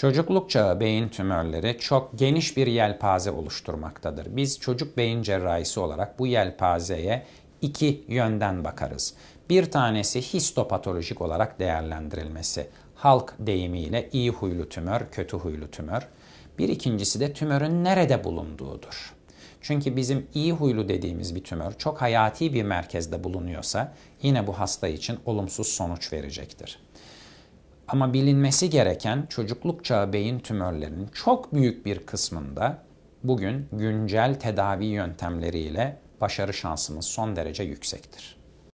Çocukluk çağı beyin tümörleri çok geniş bir yelpaze oluşturmaktadır. Biz çocuk beyin cerrahisi olarak bu yelpazeye iki yönden bakarız. Bir tanesi histopatolojik olarak değerlendirilmesi. Halk deyimiyle iyi huylu tümör, kötü huylu tümör. Bir ikincisi de tümörün nerede bulunduğudur. Çünkü bizim iyi huylu dediğimiz bir tümör çok hayati bir merkezde bulunuyorsa yine bu hasta için olumsuz sonuç verecektir. Ama bilinmesi gereken çocukluk çağı beyin tümörlerinin çok büyük bir kısmında bugün güncel tedavi yöntemleriyle başarı şansımız son derece yüksektir.